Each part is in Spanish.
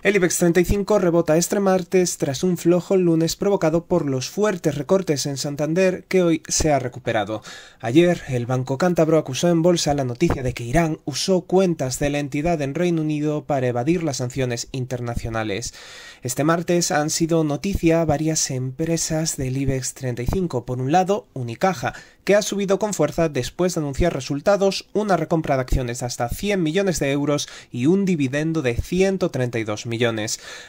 El IBEX 35 rebota este martes tras un flojo lunes provocado por los fuertes recortes en Santander que hoy se ha recuperado. Ayer, el Banco Cántabro acusó en bolsa la noticia de que Irán usó cuentas de la entidad en Reino Unido para evadir las sanciones internacionales. Este martes han sido noticia varias empresas del IBEX 35. Por un lado, Unicaja, que ha subido con fuerza después de anunciar resultados, una recompra de acciones hasta 100 millones de euros y un dividendo de 132 millones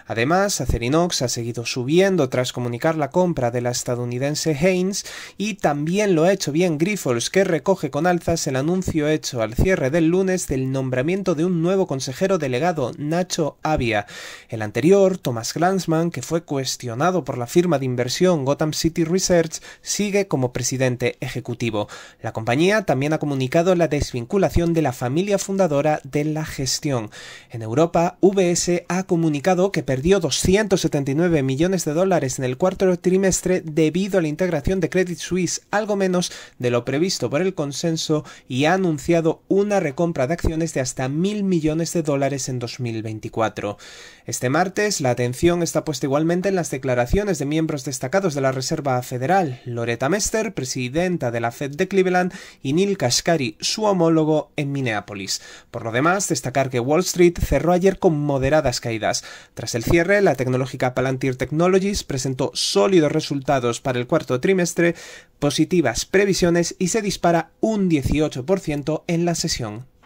Además, Acerinox ha seguido subiendo tras comunicar la compra de la estadounidense Haynes y también lo ha hecho bien Grifols, que recoge con alzas el anuncio hecho al cierre del lunes del nombramiento de un nuevo consejero delegado, Nacho Avia. El anterior, Thomas Glansman, que fue cuestionado por la firma de inversión Gotham City Research, sigue como presidente ejecutivo. La compañía también ha comunicado la desvinculación de la familia fundadora de la gestión. En Europa, VS ha comunicado que perdió 279 millones de dólares en el cuarto trimestre debido a la integración de Credit Suisse, algo menos de lo previsto por el consenso, y ha anunciado una recompra de acciones de hasta mil millones de dólares en 2024. Este martes, la atención está puesta igualmente en las declaraciones de miembros destacados de la Reserva Federal, Loretta Mester, presidenta de la Fed de Cleveland, y Neil Kashkari, su homólogo en Minneapolis. Por lo demás, destacar que Wall Street cerró ayer con moderadas caídas tras el cierre, la tecnológica Palantir Technologies presentó sólidos resultados para el cuarto trimestre, positivas previsiones y se dispara un 18% en la sesión.